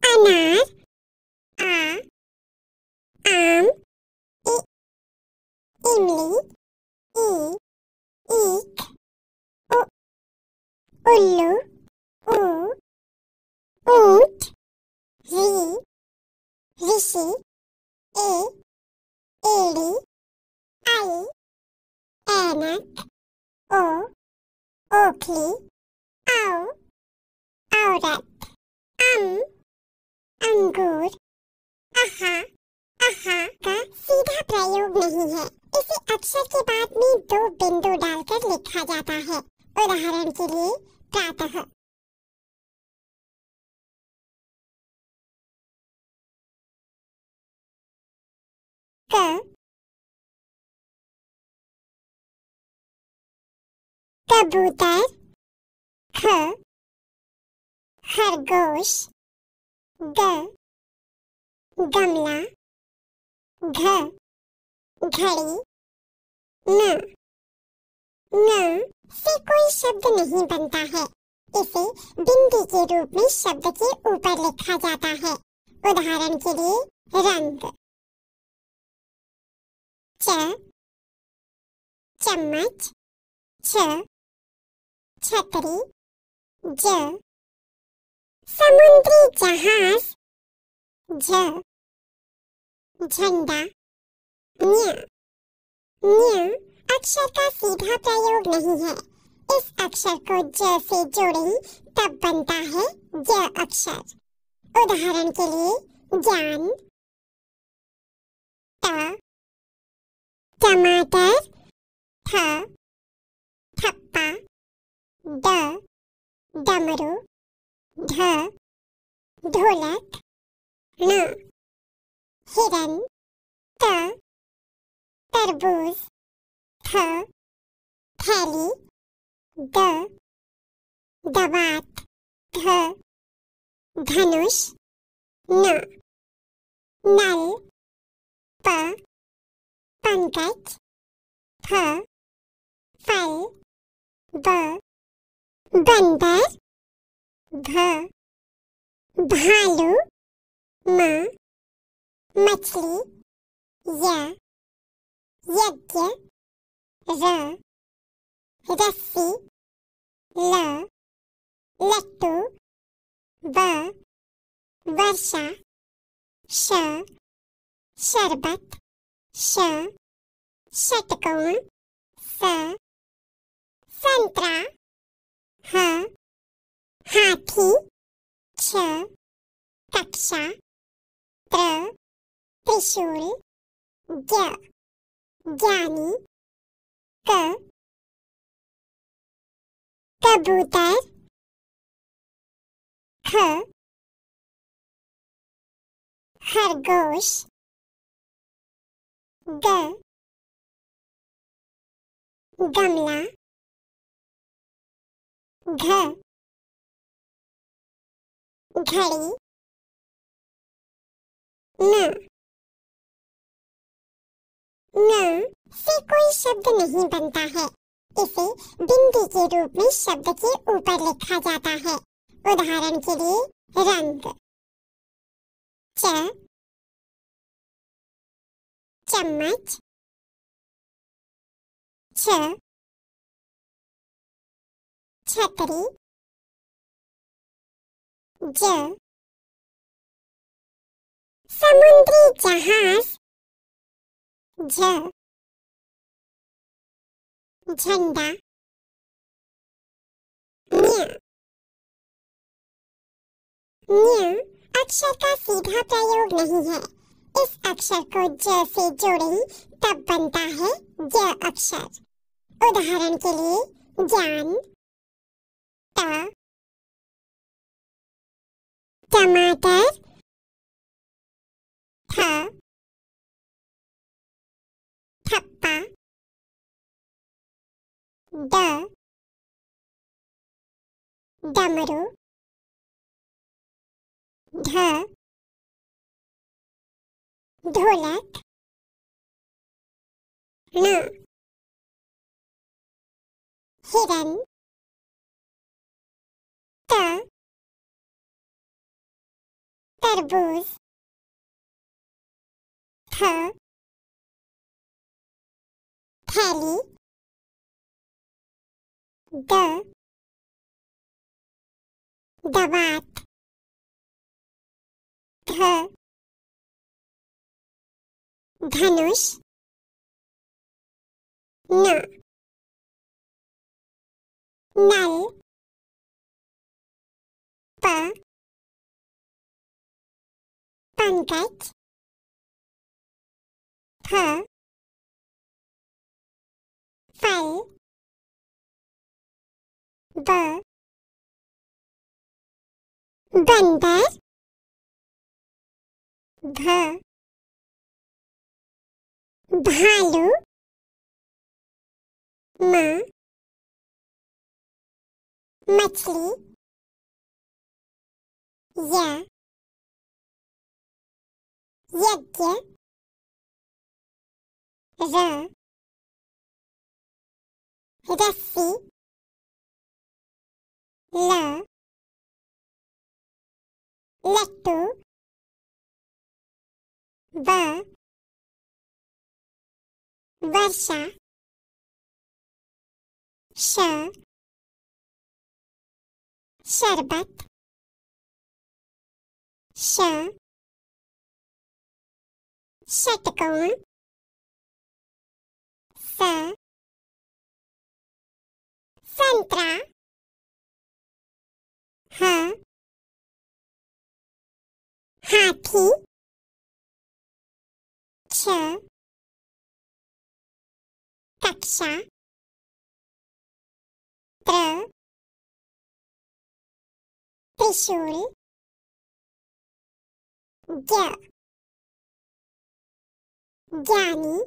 anar, a, am, i, imli, i, ik, u, ullu, u, ut, ri, rishi, e, ili, ai, anak, o, okli, au, aurat, am, अंगूर अहा अहा का सीधा प्रयोग नहीं है इसे अक्षर के बाद में दो बिंदु डालकर लिखा जाता है उदाहरण के लिए प्रातः क कबूतर ख खरगोश ग गमला घ घड़ी न न से कोई शब्द नहीं बनता है इसे बिंदी के रूप में शब्द के ऊपर लिखा जाता है उदाहरण के लिए रंग च चम्मच छ छतरी ज समुद्री जहाज ज झंडा न्या न्या अक्षर का सीधा प्रयोग नहीं है इस अक्षर को ज से जोड़ें तब बनता है ज अक्षर उदाहरण के लिए ज्ञान ट टमाटर थ थप्पा ड डमरू ढ हाँ, ढोलक न हिरन त तरबूज थ थैली द दवात ध धनुष न नल प पंकज फ फल ब बंदर भ भालू मा मछली या यज्ञ र रस्सी ल लट्टू व वर्षा श शरबत श षटकोण स संतरा ह हाथी क्ष कक्षा त्र त्रिशूल ज्ञानी क कबूतर ख खरगोश ग गमला घ घड़ी न न से कोई शब्द नहीं बनता है इसे बिंदी के रूप में शब्द के ऊपर लिखा जाता है उदाहरण के लिए रंग च चम्मच छ छतरी ज समुद्री जहाज ज झंडा अक्षर का सीधा प्रयोग नहीं है इस अक्षर को ज से जोड़ें तब बनता है ज अक्षर उदाहरण के लिए ज्ञान ता टमाटर थ थप्पा ड डमरू ढ ढोलक न हिरन तरबूज थ थैली द दवात ध धनुष न नल Pękać. Pa. Fal. Bo. Bandar. भ भालू म मछली या यज्ञ र रस्सी ल लट्टू ब वर्षा श शरबत श Centra H Hati Ch Kaksha Dr Trishul G Danny